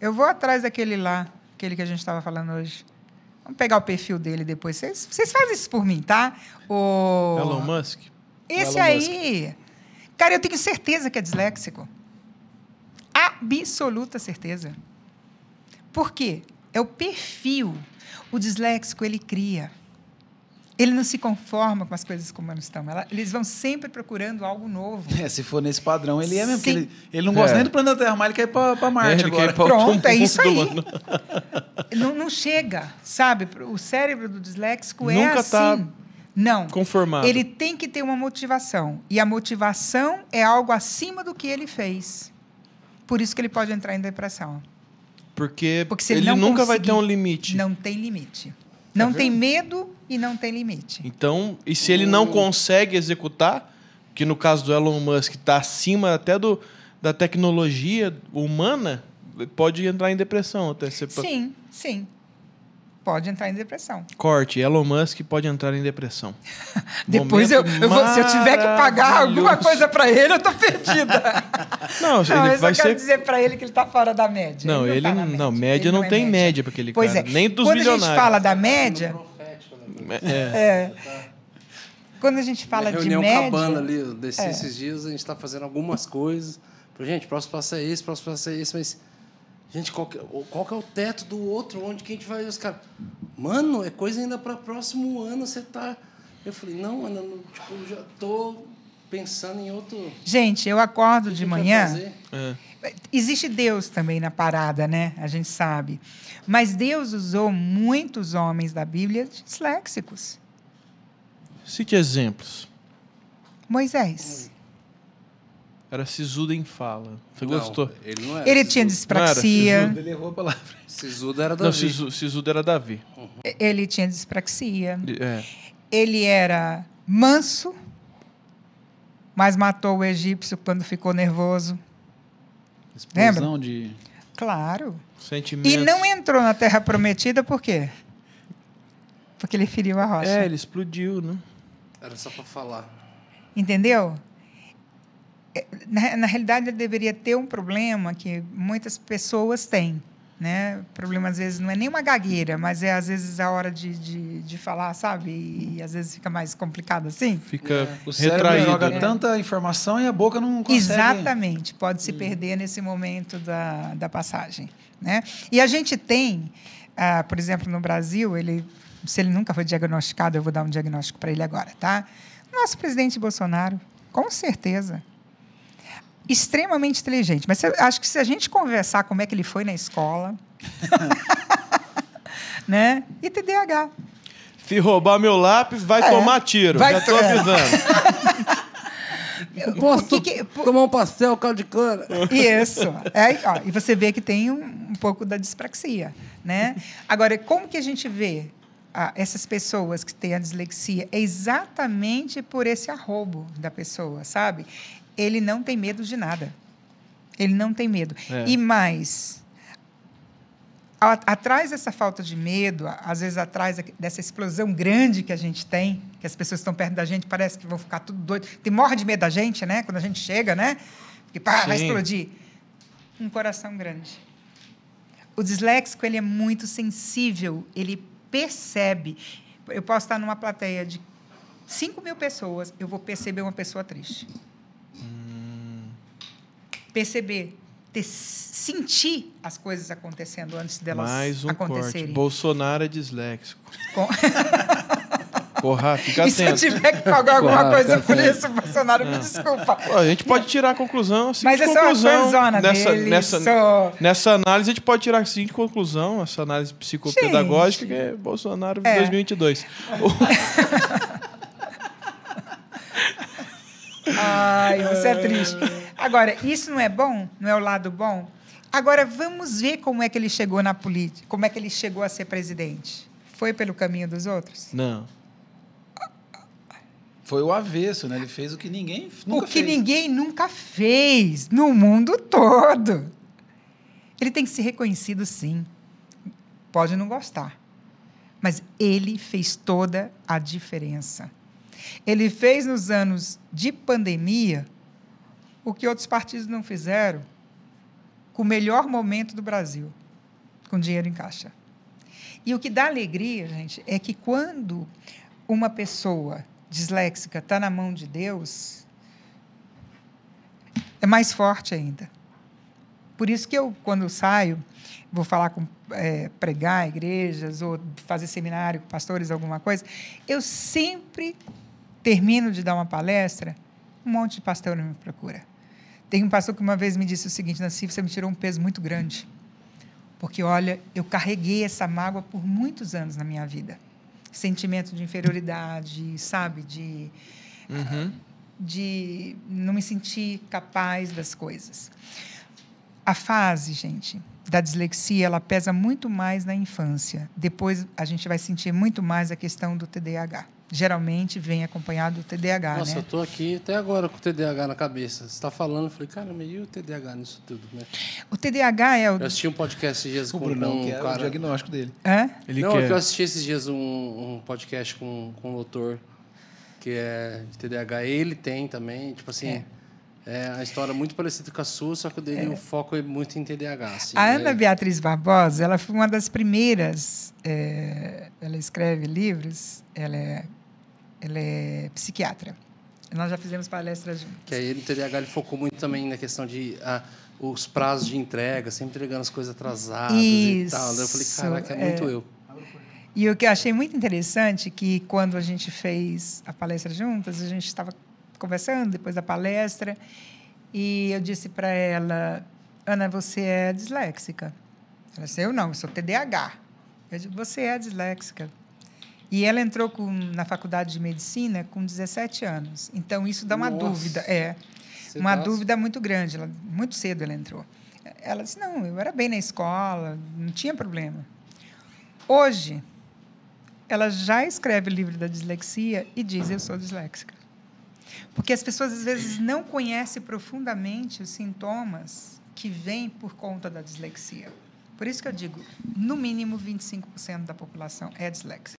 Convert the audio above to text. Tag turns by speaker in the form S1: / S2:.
S1: Eu vou atrás daquele lá, aquele que a gente estava falando hoje. Vamos pegar o perfil dele depois. Vocês, vocês fazem isso por mim, tá? O... Elon
S2: Musk. Esse Elon
S1: aí. Musk. Cara, eu tenho certeza que é disléxico. Absoluta certeza. Por quê? É o perfil. O disléxico, ele cria ele não se conforma com as coisas como elas estão. Ela, eles vão sempre procurando algo novo.
S2: É, se for nesse padrão, ele é mesmo. Ele, ele não gosta é. nem do
S1: planeta Terra, mas ele quer ir para Marte é, agora. Pronto, é isso aí. não, não, chega, sabe? O cérebro do disléxico é Nunca é assim. Tá não. Conformado. Ele tem que ter uma motivação. E a motivação é algo acima do que ele fez. Por isso que ele pode entrar em depressão.
S2: Porque, Porque ele, ele nunca vai ter um
S1: limite. Não tem limite. Tá não tá tem medo e não tem limite.
S2: Então, e se ele não consegue executar, que no caso do Elon Musk está acima até do, da tecnologia humana, pode entrar em depressão até. Você sim,
S1: sim pode entrar em depressão.
S2: Corte, Elon Musk pode entrar em depressão. Depois eu, eu vou, se eu tiver que pagar alguma coisa
S1: para ele, eu tô perdida.
S2: não, não ele vai ser... dizer
S1: para ele que ele tá fora da média. Não,
S2: ele, não, tá média. não, média não, não é tem média, média para aquele pois cara, é. nem dos Quando milionários. Quando a gente fala
S1: da média,
S2: é, né? é, é.
S1: é. Quando a gente fala é, de média, reunião cabana ali, desci esses dias, a gente está fazendo algumas coisas. Gente, próximo passo é esse, próximo passo é esse, mas Gente, qual que, qual que é o teto do outro? Onde que a gente vai? Os caras, mano, é coisa ainda para próximo ano, você tá. Eu falei, não, mano, eu, tipo, já tô pensando em outro. Gente, eu acordo de manhã. É. Existe Deus também na parada, né? A gente sabe. Mas Deus usou muitos homens da Bíblia disléxicos.
S2: Cite exemplos.
S1: Moisés.
S2: Era sisudo em fala. Você não, gostou? Ele, não era ele tinha dispraxia. era, ele errou a palavra. Sisudo era Davi. Não, sisudo era Davi. Uhum.
S1: Ele tinha dispraxia. É. Ele era manso, mas matou o egípcio quando ficou nervoso.
S2: Explosão Lembra? de.
S1: Claro.
S2: Sentimentos. E não
S1: entrou na Terra Prometida por quê? Porque ele feriu a rocha. É, ele
S2: explodiu, né? Era só para falar.
S1: Entendeu? na, na realidade, ele deveria ter um problema que muitas pessoas têm. Né? O problema, às vezes, não é nem uma gagueira, mas é, às vezes, a hora de, de, de falar, sabe? E, e, às vezes fica mais complicado assim. Fica é. o retraído. joga né? tanta informação e a boca não consegue... Exatamente. Pode se hum. perder nesse momento da, da passagem. Né? E a gente tem, ah, por exemplo, no Brasil, ele, se ele nunca foi diagnosticado, eu vou dar um diagnóstico para ele agora, tá? Nosso presidente Bolsonaro, com certeza, extremamente inteligente. Mas acho que se a gente conversar como é que ele foi na escola. né? E TDAH. Se
S2: roubar meu lápis, vai é. tomar tiro. Vai Já tô avisando.
S1: Posso que que... tomar um pastel, caldo de cana. Isso. É, ó, e você vê que tem um, um, pouco da dispraxia, né? Agora, como que a gente vê essas pessoas que têm a dislexia? É exatamente por esse arrobo da pessoa, sabe? ele não tem medo de nada. Ele não tem medo. É. E mais, atrás dessa falta de medo, às vezes atrás dessa explosão grande que a gente tem, que as pessoas estão perto da gente, parece que vão ficar tudo doido. Tem morre de medo da gente, né? Quando a gente chega, né? Porque pá, Sim. vai explodir. Um coração grande. O disléxico, ele é muito sensível, ele percebe. Eu posso estar numa plateia de 5 mil pessoas, eu vou perceber uma pessoa triste perceber, ter, sentir as coisas acontecendo antes delas Mais um acontecerem. Corte.
S2: Bolsonaro é disléxico. Com... Porra, fica atento. E se eu tiver que pagar alguma coisa por atento. isso,
S1: Bolsonaro, me ah. desculpa.
S2: a gente pode tirar a conclusão. assim. Mas eu é sou uma nessa, dele, nessa, sou... nessa análise, a gente pode tirar a seguinte conclusão, essa análise psicopedagógica, gente. que é Bolsonaro é. 2022. Ai, você é triste.
S1: Agora, isso não é bom? Não é o lado bom? Agora, vamos ver como é que ele chegou na política, como é que ele chegou a ser presidente. Foi pelo caminho dos outros?
S2: Não. Foi o avesso, né? Ele fez o que ninguém nunca O que fez.
S1: ninguém nunca fez no mundo todo. Ele tem que ser reconhecido, sim. Pode não gostar. Mas ele fez toda a diferença. Ele fez nos anos de pandemia o que outros partidos não fizeram com o melhor momento do Brasil, com dinheiro em caixa. E o que dá alegria, gente, é que quando uma pessoa disléxica está na mão de Deus, é mais forte ainda. Por isso que eu, quando eu saio, vou falar com é, pregar igrejas ou fazer seminário com pastores, alguma coisa, eu sempre termino de dar uma palestra, um monte de pastor me procura. Tem um pastor que uma vez me disse o seguinte: Nancy, você me tirou um peso muito grande. Porque, olha, eu carreguei essa mágoa por muitos anos na minha vida. Sentimento de inferioridade, sabe? De. Uhum. Ah, de não me sentir capaz das coisas. A fase, gente, da dislexia, ela pesa muito mais na infância. Depois a gente vai sentir muito mais a questão do TDAH geralmente vem acompanhado do TDAH. Né? Nossa, né? eu
S2: estou aqui até agora com o TDAH na
S1: cabeça. Você está falando, eu falei, cara, e o TDAH nisso tudo, né? O TDAH é o. Eu assisti um podcast esses dias o com Brunão, um é cara... o diagnóstico dele. É? Ele Não, quer... É eu assisti esses dias um, um podcast com, com um doutor que é de TDAH. Ele tem também, tipo assim. É. É a história muito parecida com a sua, só que o dele é. o foco é muito em TDAH. Assim, a né? Ana Beatriz Barbosa, ela foi uma das primeiras. É, ela escreve livros. Ela é, ela é psiquiatra. Nós já fizemos palestras juntos. Que aí no TDAH ele focou muito também na questão de ah, os prazos de entrega, sempre entregando as coisas atrasadas Isso, e tal. Eu falei, caraca, é muito é. eu. E o que eu achei muito interessante é que quando a gente fez a palestra juntas, a gente estava conversando depois da palestra e eu disse para ela, Ana, você é disléxica. Ela disse, eu não, eu sou TDAH. Eu disse, você é disléxica. E ela entrou com, na faculdade de medicina com 17 anos. Então, isso dá uma Nossa. dúvida. É, você uma tá dúvida muito grande. Ela, muito cedo ela entrou. Ela disse, não, eu era bem na escola, não tinha problema. Hoje, ela já escreve o livro da dislexia e diz, eu sou disléxica. Porque as pessoas, às vezes, não conhecem profundamente os sintomas que vêm por conta da dislexia. Por isso que eu digo, no mínimo 25% da população é dislexa.